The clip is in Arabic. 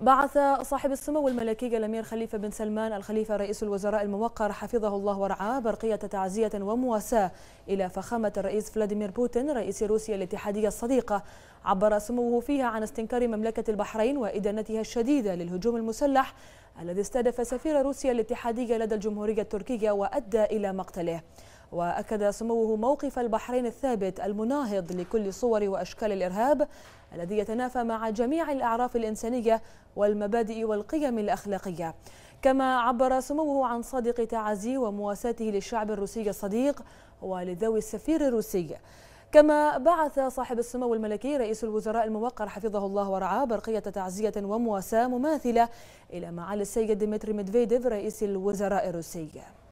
بعث صاحب السمو الملكي الامير خليفه بن سلمان الخليفه رئيس الوزراء الموقر حفظه الله ورعاه برقيه تعزيه ومواساه الى فخامه الرئيس فلاديمير بوتين رئيس روسيا الاتحاديه الصديقه عبر سموه فيها عن استنكار مملكه البحرين وادانتها الشديده للهجوم المسلح الذي استهدف سفير روسيا الاتحاديه لدى الجمهوريه التركيه وادى الى مقتله وأكد سموه موقف البحرين الثابت المناهض لكل صور وأشكال الإرهاب الذي يتنافى مع جميع الأعراف الإنسانية والمبادئ والقيم الأخلاقية كما عبر سموه عن صادق تعازي ومواساته للشعب الروسي الصديق ولذوي السفير الروسي كما بعث صاحب السمو الملكي رئيس الوزراء الموقر حفظه الله ورعاه برقية تعزية ومواساة مماثلة إلى معالي السيد ديمتري ميدفيديف رئيس الوزراء الروسي